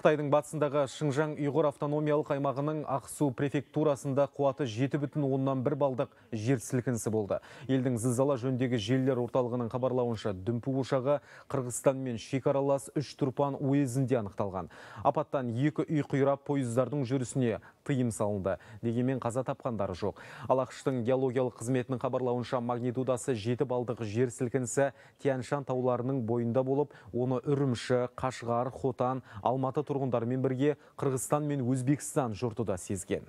Қытайдың батысындағы Шыңжаң ұйғыр автономиялық аймағының Ақсу префектурасында қуаты бір балдық жер сілкінісі болды. Елдің зілзала жөндегі желілер орталығының хабарлауынша дүмпу ошағы Қырғызстанмен шекаралас үш тұрпан уезінде анықталған. Апаттан екі үй құйрап пойыздардың жүрісіне тыйым салынды. Дегенмен қаза тапқандар жоқ. Алақштың геологиялық қызметінің хабарлауынша магнитудасы 7 балдық жер сілкінісі тянь шань тауларының бойында болып, оны үрімші, Қашғар, Хотан, Алматы тұрғындармен бірге Қырғызстан мен Өзбекстан жұрты да сезген